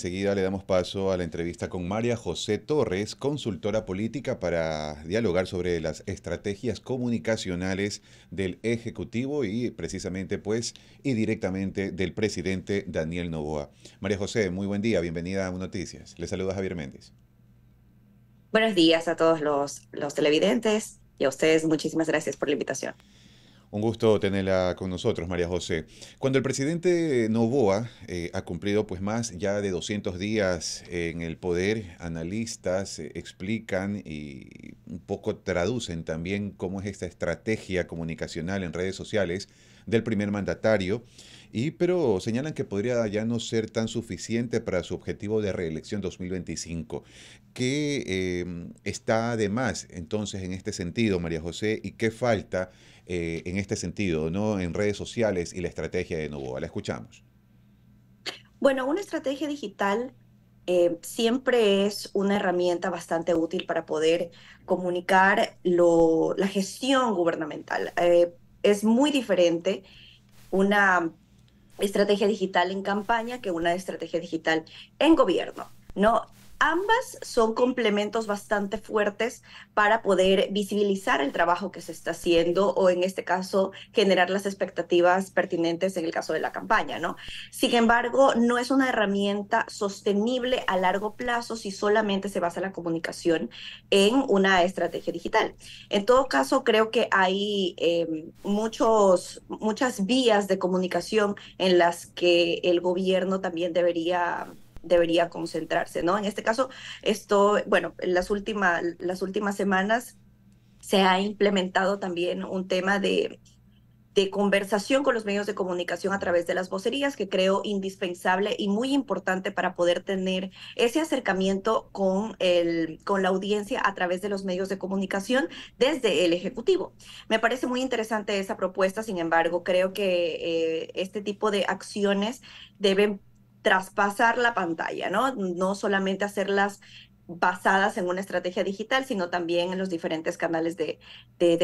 Enseguida le damos paso a la entrevista con María José Torres, consultora política, para dialogar sobre las estrategias comunicacionales del Ejecutivo y precisamente pues y directamente del presidente Daniel Novoa. María José, muy buen día, bienvenida a Noticias. Le saluda Javier Méndez. Buenos días a todos los, los televidentes y a ustedes muchísimas gracias por la invitación. Un gusto tenerla con nosotros, María José. Cuando el presidente Novoa eh, ha cumplido pues más ya de 200 días en el poder, analistas eh, explican y un poco traducen también cómo es esta estrategia comunicacional en redes sociales del primer mandatario y pero señalan que podría ya no ser tan suficiente para su objetivo de reelección 2025, ¿Qué em, está además entonces en este sentido, María José, y qué falta eh, en este sentido, ¿no? En redes sociales y la estrategia de Novoa. La escuchamos. Bueno, una estrategia digital eh, siempre es una herramienta bastante útil para poder comunicar lo, la gestión gubernamental. Eh, es muy diferente una estrategia digital en campaña que una estrategia digital en gobierno. ¿no? ambas son complementos bastante fuertes para poder visibilizar el trabajo que se está haciendo o en este caso generar las expectativas pertinentes en el caso de la campaña, ¿no? Sin embargo, no es una herramienta sostenible a largo plazo si solamente se basa la comunicación en una estrategia digital. En todo caso, creo que hay em, muchos, muchas vías de comunicación en las que el gobierno también debería debería concentrarse, ¿no? En este caso, esto, bueno, en las, últimas las últimas semanas se ha implementado también un tema de, de conversación con los medios de comunicación a través de las vocerías, que creo indispensable y muy importante para poder tener ese acercamiento con, el, con la audiencia a través de los medios de comunicación desde el Ejecutivo. Me parece muy interesante esa propuesta, sin embargo, creo que eh, este tipo de acciones deben traspasar la pantalla, ¿no? No solamente hacerlas basadas en una estrategia digital, sino también en los diferentes canales de,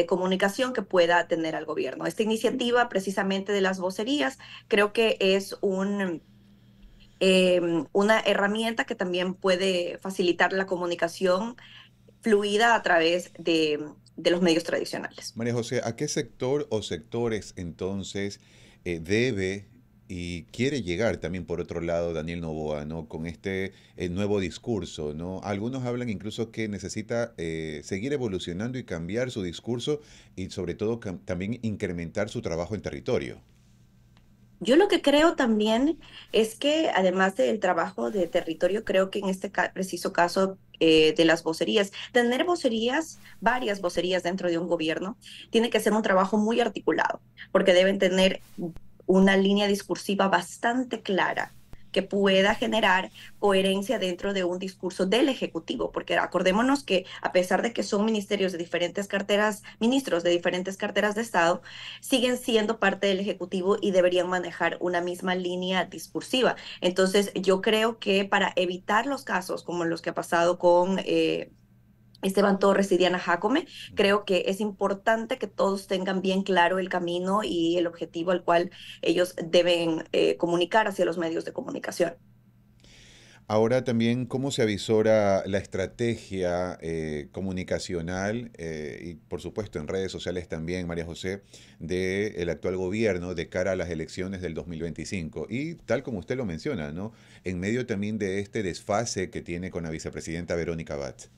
comunicación que pueda tener el gobierno. Esta iniciativa precisamente de las vocerías creo que es un, em, una herramienta que también puede facilitar la comunicación fluida a través de, los medios tradicionales. María José, ¿a qué sector o sectores entonces eh, debe y quiere llegar también por otro lado Daniel Novoa, ¿no? Con este eh, nuevo discurso, ¿no? Algunos hablan incluso que necesita eh, seguir evolucionando y cambiar su discurso y sobre todo también incrementar su trabajo en territorio. Yo lo que creo también es que además del trabajo de territorio, creo que en este preciso caso eh, de las vocerías, tener vocerías, varias vocerías dentro de un gobierno, tiene que ser un trabajo muy articulado, porque deben tener una línea discursiva bastante clara que pueda generar coherencia dentro de un discurso del Ejecutivo, porque acordémonos que a pesar de que son ministerios de diferentes carteras, ministros de diferentes carteras de Estado, siguen siendo parte del Ejecutivo y deberían manejar una misma línea discursiva. Entonces, yo creo que para evitar los casos como los que ha pasado con... Eh, Esteban Torres y Diana Jacome. Creo que es importante que todos tengan bien claro el camino y el objetivo al cual ellos deben eh, comunicar hacia los medios de comunicación. Ahora también, ¿cómo se avisora la estrategia eh, comunicacional eh, y, por supuesto, en redes sociales también, María José, del el actual gobierno de cara a las elecciones del 2025? Y tal como usted lo menciona, ¿no? En medio también de este desfase que tiene con la vicepresidenta Verónica Batz.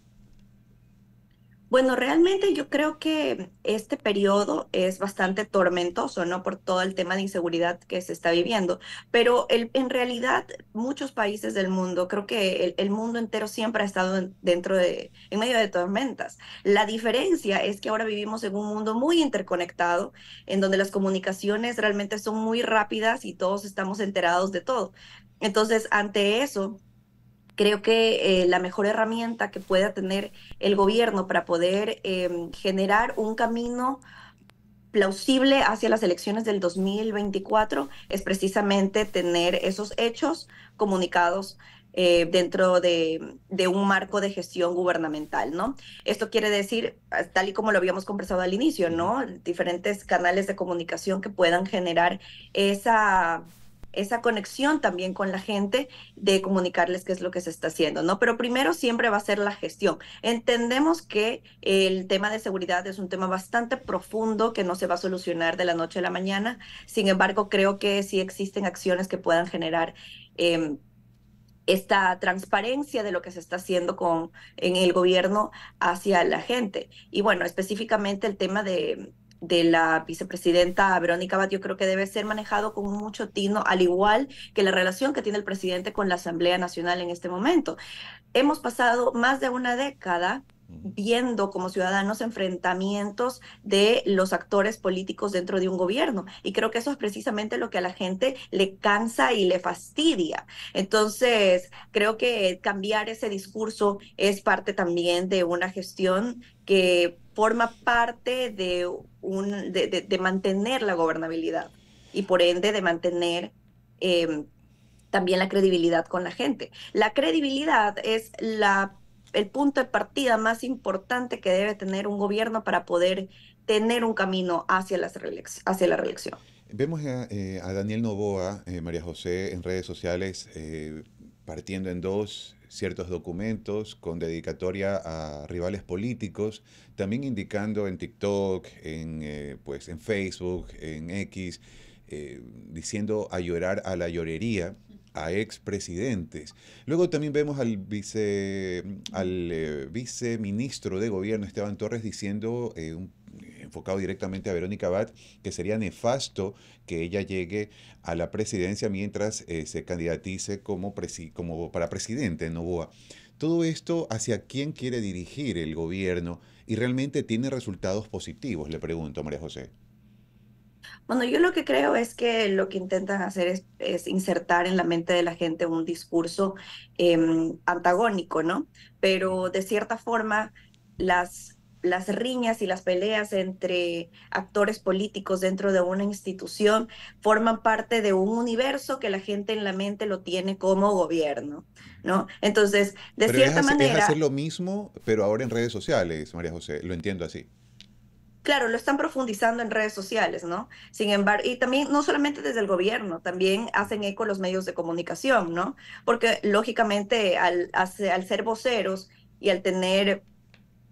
Bueno, realmente yo creo que este periodo es bastante tormentoso, ¿no? Por todo el tema de inseguridad que se está viviendo, pero en realidad muchos países del mundo, creo que el, mundo entero siempre ha estado dentro de, en medio de tormentas. La diferencia es que ahora vivimos en un mundo muy interconectado, en donde las comunicaciones realmente son muy rápidas y todos estamos enterados de todo. Entonces, ante eso, Creo que eh, la mejor herramienta que pueda tener el gobierno para poder em, generar un camino plausible hacia las elecciones del 2024 es precisamente tener esos hechos comunicados eh, dentro de, un marco de gestión gubernamental, ¿no? Esto quiere decir, ah, tal y como lo habíamos conversado al inicio, ¿no? Diferentes canales de comunicación que puedan generar esa esa conexión también con la gente de comunicarles qué es lo que se está haciendo, ¿no? Pero primero siempre va a ser la gestión. Entendemos que el tema de seguridad es un tema bastante profundo que no se va a solucionar de la noche a la mañana. Sin embargo, creo que sí existen acciones que puedan generar em, esta transparencia de lo que se está haciendo con, en el gobierno hacia la gente. Y bueno, específicamente el tema de de la vicepresidenta Verónica Bat yo creo que debe ser manejado con mucho tino, al igual que la relación que tiene el presidente con la Asamblea Nacional en este momento. Hemos pasado más de una década viendo como ciudadanos enfrentamientos de los actores políticos dentro de un gobierno. Y creo que eso es precisamente lo que a la gente le cansa y le fastidia. Entonces, creo que cambiar ese discurso es parte también de una gestión que forma parte de, un, de, mantener la gobernabilidad y por ende de mantener em, también la credibilidad con la gente. La credibilidad es la, el punto de partida más importante que debe tener un gobierno para poder tener un camino hacia, las hacia la reelección. Vemos a, eh, Daniel Novoa, eh, María José, en redes sociales, eh, partiendo en dos, ciertos documentos con dedicatoria a rivales políticos, también indicando en TikTok, en, eh, pues, en Facebook, en X, eh, diciendo a llorar a la llorería a expresidentes. Luego también vemos al, vice, al eh, viceministro de gobierno, Esteban Torres, diciendo eh, enfocado directamente a Verónica Abad, que sería nefasto que ella llegue a la presidencia mientras eh, se candidatice como, para presidente en Novoa. Todo esto hacia quién quiere dirigir el gobierno y realmente tiene resultados positivos, le pregunto, María José. Bueno, yo lo que creo es que lo que intentan hacer es, insertar en la mente de la gente un discurso em, antagónico, ¿no? Pero de cierta forma, las las riñas y las peleas entre actores políticos dentro de una institución forman parte de un universo que la gente en la mente lo tiene como gobierno, ¿no? Entonces, de cierta manera... Es hacer lo mismo, pero ahora en redes sociales, María José, lo entiendo así. Claro, lo están profundizando en redes sociales, ¿no? Sin embargo, y también no solamente desde el gobierno, también hacen eco los medios de comunicación, ¿no? Porque lógicamente al ser voceros y al tener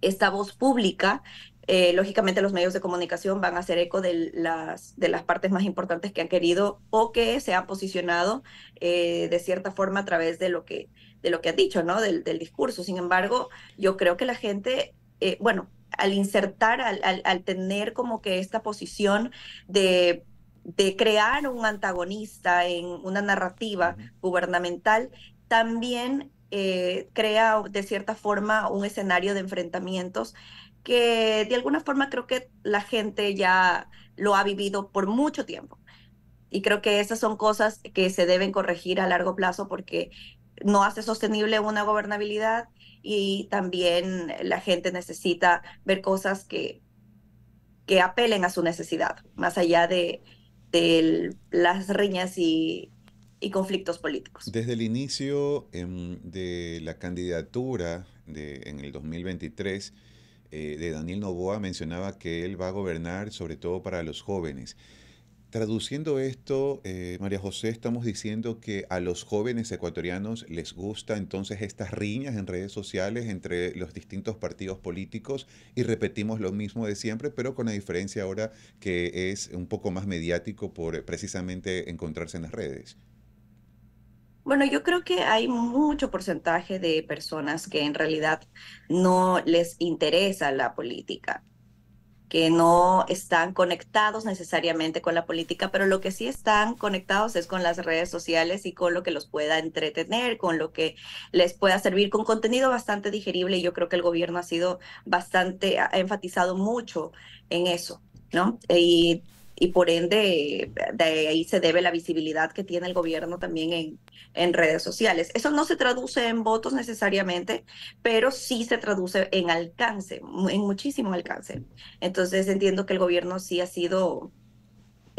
esta voz pública, eh, lógicamente los medios de comunicación van a hacer eco de las, de las partes más importantes que han querido o que se han posicionado eh, de cierta forma a través de lo que, de lo que han dicho, ¿no? Del, discurso. Sin embargo, yo creo que la gente, eh, bueno, al insertar, al, al, tener como que esta posición de, de crear un antagonista en una narrativa gubernamental, también eh, crea de cierta forma un escenario de enfrentamientos que de alguna forma creo que la gente ya lo ha vivido por mucho tiempo. Y creo que esas son cosas que se deben corregir a largo plazo porque no hace sostenible una gobernabilidad y también la gente necesita ver cosas que, que apelen a su necesidad, más allá de las riñas y y conflictos políticos. Desde el inicio em, de la candidatura de, en el 2023 eh, de Daniel Novoa mencionaba que él va a gobernar sobre todo para los jóvenes. Traduciendo esto, eh, María José, estamos diciendo que a los jóvenes ecuatorianos les gusta entonces estas riñas en redes sociales entre los distintos partidos políticos y repetimos lo mismo de siempre, pero con la diferencia ahora que es un poco más mediático por precisamente encontrarse en las redes. Bueno, yo creo que hay mucho porcentaje de personas que en realidad no les interesa la política que no están conectados necesariamente con la política, pero lo que sí están conectados es con las redes sociales y con lo que los pueda entretener, con lo que les pueda servir, con contenido bastante digerible. Y Yo creo que el gobierno ha sido bastante, ha enfatizado mucho en eso, ¿no? Y y por ende de ahí se debe la visibilidad que tiene el gobierno también en, en redes sociales. Eso no se traduce en votos necesariamente, pero sí se traduce en alcance, en muchísimo alcance. Entonces entiendo que el gobierno sí ha sido...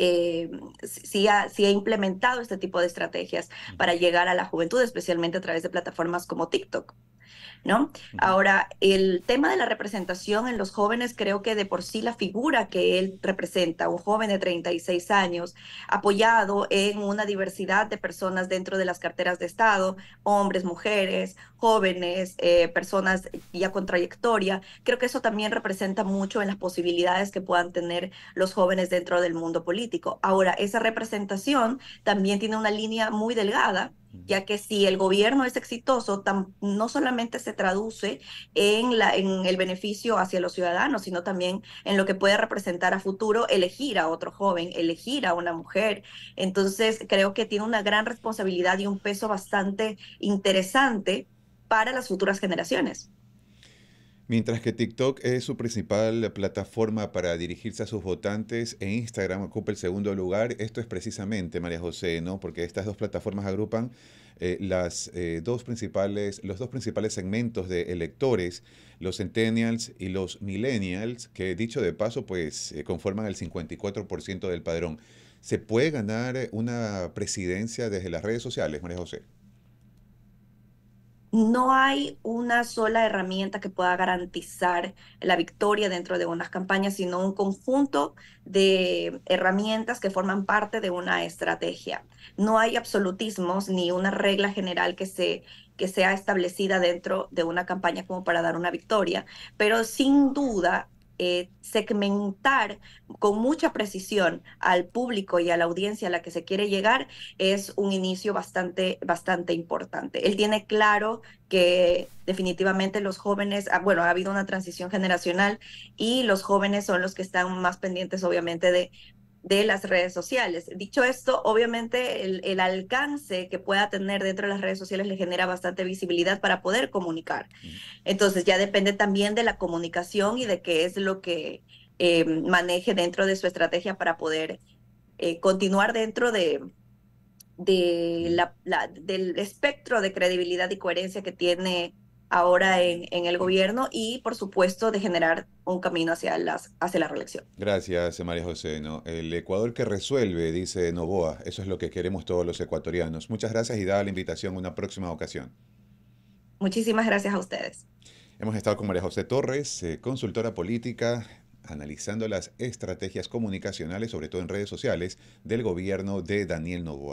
Eh, sí ha implementado este tipo de estrategias para llegar a la juventud, especialmente a través de plataformas como TikTok. ¿no? Ahora, el tema de la representación en los jóvenes, creo que de por sí la figura que él representa, un joven de 36 años, apoyado en una diversidad de personas dentro de las carteras de Estado, hombres, mujeres, jóvenes, eh, personas ya con trayectoria, creo que eso también representa mucho en las posibilidades que puedan tener los jóvenes dentro del mundo político. Ahora, esa representación también tiene una línea muy delgada ya que si el gobierno es exitoso, no solamente se traduce en el beneficio hacia los ciudadanos, sino también en lo que puede representar a futuro elegir a otro joven, elegir a una mujer. Entonces, creo que tiene una gran responsabilidad y un peso bastante interesante para las futuras generaciones. Mientras que TikTok es su principal plataforma para dirigirse a sus votantes e Instagram ocupa el segundo lugar, esto es precisamente, María José, ¿no? Porque estas dos plataformas agrupan eh, las, eh, dos principales, los dos principales segmentos de electores, los centennials y los millennials, que dicho de paso, pues eh, conforman el 54% del padrón. ¿Se puede ganar una presidencia desde las redes sociales, María José? no hay una sola herramienta que pueda garantizar la victoria dentro de unas campañas, sino un conjunto de herramientas que forman parte de una estrategia. No hay absolutismos ni una regla general que se que sea establecida dentro de una campaña como para dar una victoria, pero sin duda eh, segmentar con mucha precisión al público y a la audiencia a la que se quiere llegar es un inicio bastante, bastante importante. Él tiene claro que definitivamente los jóvenes, ah, bueno, ha habido una transición generacional y los jóvenes son los que están más pendientes obviamente de de las redes sociales. Dicho esto, obviamente el, alcance que pueda tener dentro de las redes sociales le genera bastante visibilidad para poder comunicar. Mm. Entonces ya depende también de la comunicación y de qué es lo que eh, maneje dentro de su estrategia para poder eh, continuar dentro de, mm. la, del espectro de credibilidad y coherencia que tiene ahora en, el gobierno y, por supuesto, de generar un camino hacia, las, hacia la reelección. Gracias, María José. ¿no? El Ecuador que resuelve, dice Novoa, eso es lo que queremos todos los ecuatorianos. Muchas gracias y da la invitación una próxima ocasión. Muchísimas gracias a ustedes. Hemos estado con María José Torres, eh, consultora política, analizando las estrategias comunicacionales, sobre todo en redes sociales, del gobierno de Daniel Novoa.